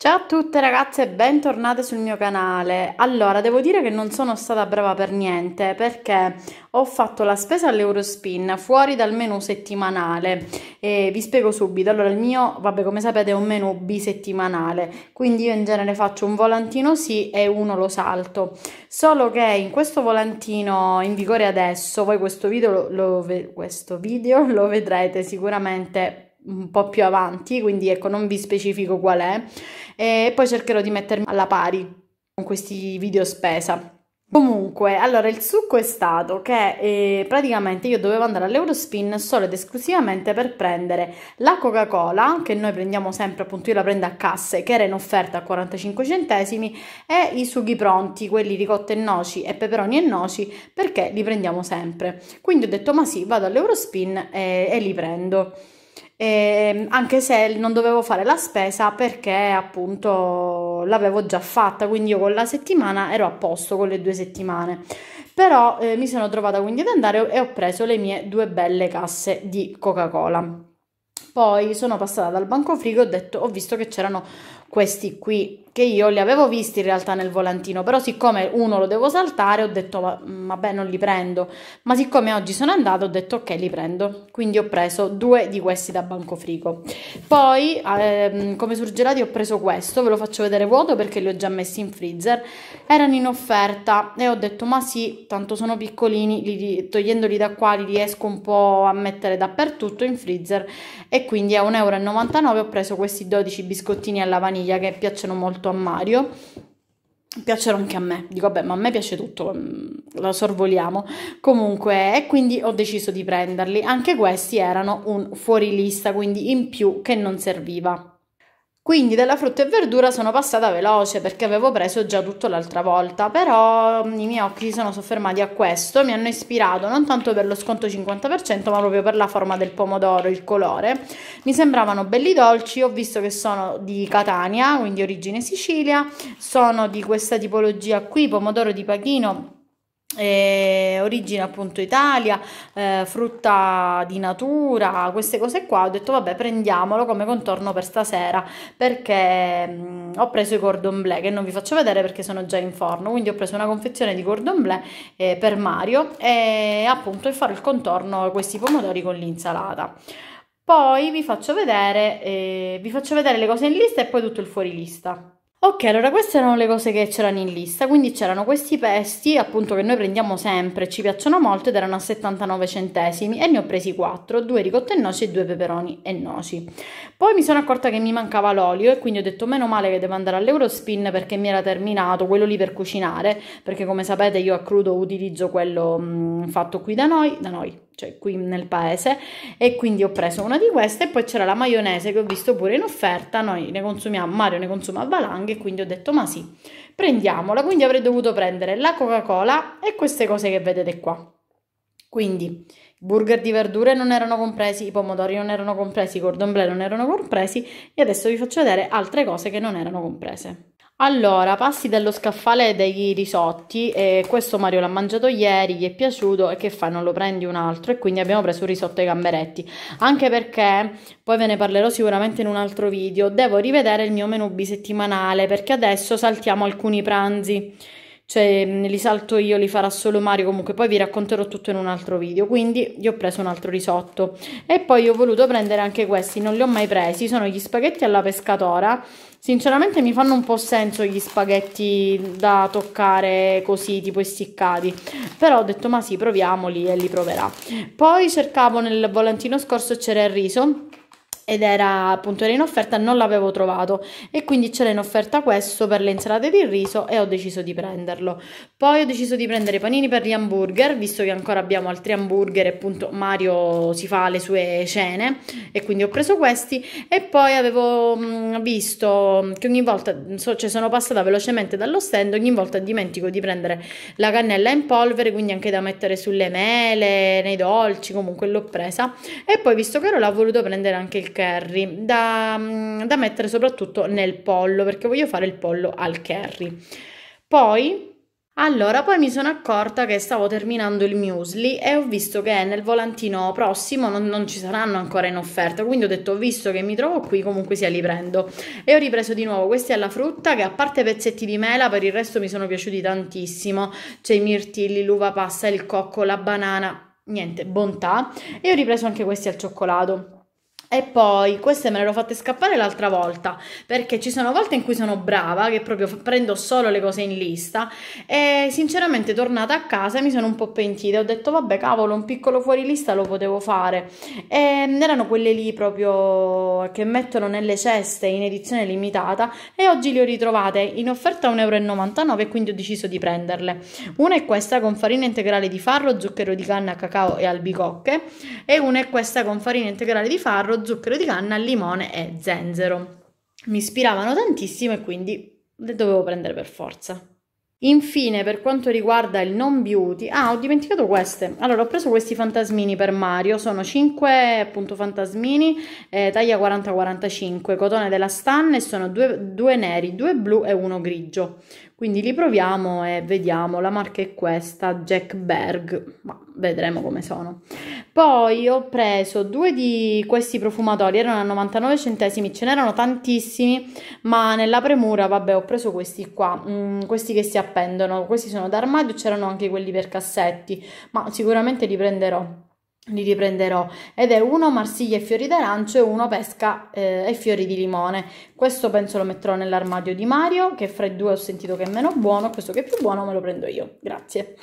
Ciao a tutte ragazze e bentornate sul mio canale. Allora, devo dire che non sono stata brava per niente perché ho fatto la spesa all'Eurospin fuori dal menu settimanale e vi spiego subito. Allora, il mio, vabbè, come sapete è un menu bisettimanale, quindi io in genere faccio un volantino sì e uno lo salto. Solo che in questo volantino in vigore adesso, voi questo video lo, lo, questo video lo vedrete sicuramente un po' più avanti, quindi ecco non vi specifico qual è, e poi cercherò di mettermi alla pari con questi video spesa. Comunque, allora il succo è stato che eh, praticamente io dovevo andare all'Eurospin solo ed esclusivamente per prendere la Coca-Cola, che noi prendiamo sempre, appunto io la prendo a casse, che era in offerta a 45 centesimi, e i sughi pronti, quelli ricotta e noci e peperoni e noci, perché li prendiamo sempre. Quindi ho detto ma sì, vado all'Eurospin e, eh, e li prendo eh, anche se non dovevo fare la spesa perché appunto l'avevo già fatta, quindi io con la settimana ero a posto con le due settimane. Però eh, mi sono trovata quindi ad andare e ho preso le mie due belle casse di Coca-Cola. Poi sono passata dal banco frigo e ho detto, ho visto che c'erano questi qui che io li avevo visti in realtà nel volantino, però siccome uno lo devo saltare ho detto mm, vabbè non li prendo, ma siccome oggi sono andato ho detto ok li prendo, quindi ho preso due di questi da banco Bancofrico. Poi ehm, come surgelati ho preso questo, ve lo faccio vedere vuoto perché li ho già messi in freezer, erano in offerta e ho detto ma sì, tanto sono piccolini, li, togliendoli da qua li riesco un po' a mettere dappertutto in freezer e quindi a 1,99€ ho preso questi 12 biscottini alla vaniglia vaniglia che piacciono molto a Mario piacciono anche a me. Dico, vabbè, ma a me piace tutto, mm, la sorvoliamo. Comunque, e quindi ho deciso di prenderli. Anche questi erano un fuorilista, quindi in più che non serviva. Quindi della frutta e verdura sono passata veloce perché avevo preso già tutto l'altra volta, però mm, i miei occhi si sono soffermati a questo, mi hanno ispirato non tanto per lo sconto 50% ma proprio per la forma del pomodoro, il colore. Mi sembravano belli dolci, ho visto che sono di Catania, quindi origine Sicilia, sono di questa tipologia qui, pomodoro di pachino eh, origine appunto Italia, eh, frutta di natura, queste cose qua. Ho detto vabbè prendiamolo come contorno per stasera perché mh, mm, ho preso i cordon bleu che non vi faccio vedere perché sono già in forno, quindi ho preso una confezione di cordon bleu eh, per Mario e appunto farò il contorno a questi pomodori con l'insalata. Poi vi faccio, vedere, eh, vi faccio vedere le cose in lista e poi tutto il fuori lista. Ok, allora queste erano le cose che c'erano in lista, quindi c'erano questi pesti appunto che noi prendiamo sempre, ci piacciono molto ed erano a 79 centesimi e ne ho presi 4, 2 ricotta e noci e 2 peperoni e noci. Poi mi sono accorta che mi mancava l'olio e quindi ho detto meno male che devo andare all'Eurospin perché mi era terminato quello lì per cucinare, perché come sapete io a crudo utilizzo quello mh, mm, fatto qui da noi, da noi, cioè qui nel paese e quindi ho preso una di queste e poi c'era la maionese che ho visto pure in offerta, noi ne consumiamo, Mario ne consuma a valanghe quindi ho detto ma sì, prendiamola, quindi avrei dovuto prendere la Coca-Cola e queste cose che vedete qua. Quindi i burger di verdure non erano compresi, i pomodori non erano compresi, i cordon bleu non erano compresi e adesso vi faccio vedere altre cose che non erano comprese. Allora, passi dallo scaffale dei risotti e questo Mario l'ha mangiato ieri, gli è piaciuto e che fai? Non lo prendi un altro e quindi abbiamo preso un risotto ai gamberetti. Anche perché, poi ve ne parlerò sicuramente in un altro video, devo rivedere il mio menù bisettimanale perché adesso saltiamo alcuni pranzi cioè mm, li salto io, li farà solo Mario, comunque poi vi racconterò tutto in un altro video, quindi io ho preso un altro risotto e poi ho voluto prendere anche questi, non li ho mai presi, sono gli spaghetti alla pescatora, sinceramente mi fanno un po' senso gli spaghetti da toccare così, tipo essiccati, però ho detto ma sì, proviamoli e li proverà. Poi cercavo nel volantino scorso c'era il riso, ed era appunto era in offerta non l'avevo trovato e quindi c'era in offerta questo per le insalate di riso e ho deciso di prenderlo poi ho deciso di prendere i panini per gli hamburger visto che ancora abbiamo altri hamburger e appunto Mario si fa le sue cene e quindi ho preso questi e poi avevo mm, visto che ogni volta cioè sono passata velocemente dallo stand ogni volta dimentico di prendere la cannella in polvere quindi anche da mettere sulle mele nei dolci comunque l'ho presa e poi visto che ero l'ho voluto prendere anche il curry da, mm, da mettere soprattutto nel pollo perché voglio fare il pollo al curry. Poi allora, poi mi sono accorta che stavo terminando il muesli e ho visto che nel volantino prossimo non, non, ci saranno ancora in offerta, quindi ho detto, visto che mi trovo qui, comunque sia li prendo. E ho ripreso di nuovo questi alla frutta, che a parte pezzetti di mela, per il resto mi sono piaciuti tantissimo. C'è i mirtilli, l'uva passa, il cocco, la banana, niente, bontà. E ho ripreso anche questi al cioccolato. E poi queste me le ero fatte scappare l'altra volta perché ci sono volte in cui sono brava, che proprio prendo solo le cose in lista e sinceramente tornata a casa mi sono un po' pentita. Ho detto vabbè cavolo, un piccolo fuori lista lo potevo fare. E erano quelle lì proprio che mettono nelle ceste in edizione limitata e oggi le ho ritrovate in offerta a 1,99€ e quindi ho deciso di prenderle. Una è questa con farina integrale di farro, zucchero di canna, cacao e albicocche e una è questa con farina integrale di farro zucchero di canna, limone e zenzero. Mi ispiravano tantissimo e quindi le dovevo prendere per forza. Infine, per quanto riguarda il non beauty, ah, ho dimenticato queste. Allora, ho preso questi fantasmini per Mario, sono 5 appunto fantasmini, eh, taglia 40-45, cotone della Stan e sono due, due neri, due blu e uno grigio. Quindi li proviamo e vediamo, la marca è questa, Jack Berg, ma vedremo come sono. Poi ho preso due di questi profumatori, erano a 99 centesimi, ce n'erano tantissimi, ma nella premura, vabbè, ho preso questi qua, mm, questi che si appendono, questi sono d'armadio, c'erano anche quelli per cassetti, ma sicuramente li prenderò li riprenderò ed è uno marsiglia e fiori d'arancio e uno pesca eh, e fiori di limone questo penso lo metterò nell'armadio di Mario che fra i due ho sentito che è meno buono questo che è più buono me lo prendo io grazie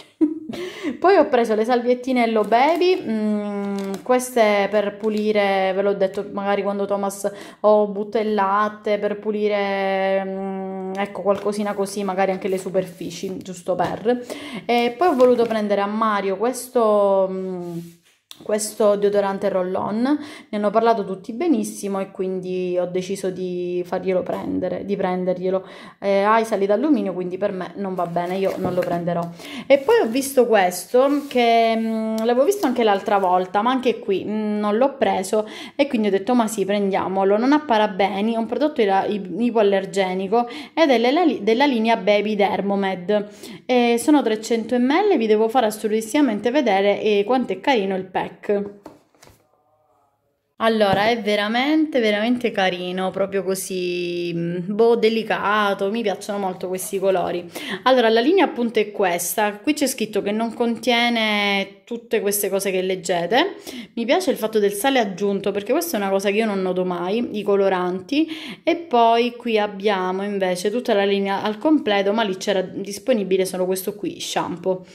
poi ho preso le salviettine Hello Baby mm, queste per pulire ve l'ho detto magari quando Thomas oh, butta il latte per pulire mm, ecco qualcosina così magari anche le superfici giusto per e poi ho voluto prendere a Mario questo mm, questo deodorante roll-on, ne hanno parlato tutti benissimo e quindi ho deciso di farglielo prendere, di prenderglielo. Eh, ha i sali d'alluminio, quindi per me non va bene, io non lo prenderò. E poi ho visto questo, che mm, l'avevo visto anche l'altra volta, ma anche qui mh, mm, non l'ho preso e quindi ho detto ma sì, prendiamolo. Non ha parabeni, è un prodotto ipoallergenico ed è della, della linea Baby Dermomed. E sono 300 ml, vi devo fare assolutamente vedere quanto è carino il pezzo black. Allora, è veramente, veramente carino, proprio così, mm, boh, delicato, mi piacciono molto questi colori. Allora, la linea appunto è questa, qui c'è scritto che non contiene tutte queste cose che leggete. Mi piace il fatto del sale aggiunto perché questa è una cosa che io non noto mai, i coloranti. E poi qui abbiamo invece tutta la linea al completo, ma lì c'era disponibile solo questo qui, shampoo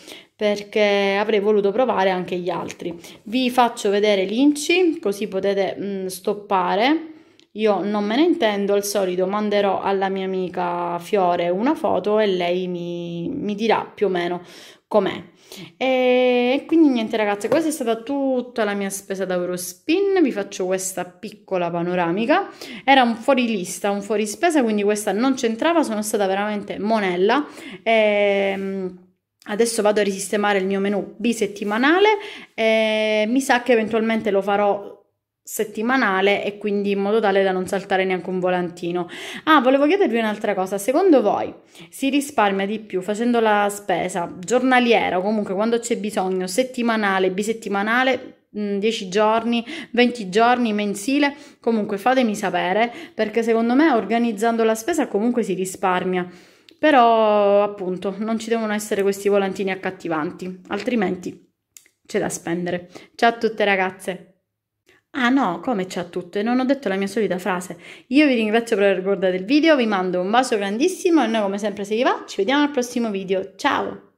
perché avrei voluto provare anche gli altri. Vi faccio vedere l'inci così potete mh, stoppare io non me ne intendo, al solito manderò alla mia amica Fiore una foto e lei mi, mi dirà più o meno com'è. E quindi niente ragazze, questa è stata tutta la mia spesa da Eurospin, vi faccio questa piccola panoramica, era un fuori lista, un fuori spesa, quindi questa non c'entrava, sono stata veramente monella. E... Ehm, adesso vado a risistemare il mio menu bisettimanale e mi sa che eventualmente lo farò settimanale e quindi in modo tale da non saltare neanche un volantino. Ah, volevo chiedervi un'altra cosa, secondo voi si risparmia di più facendo la spesa giornaliera o comunque quando c'è bisogno, settimanale, bisettimanale, 10 mm, giorni, 20 giorni, mensile, comunque fatemi sapere perché secondo me organizzando la spesa comunque si risparmia. Però appunto non ci devono essere questi volantini accattivanti, altrimenti c'è da spendere. Ciao a tutte ragazze! Ah no, come c'ha tutto? E non ho detto la mia solita frase. Io vi ringrazio per aver guardato il video, vi mando un bacio grandissimo e noi come sempre se vi va ci vediamo al prossimo video. Ciao!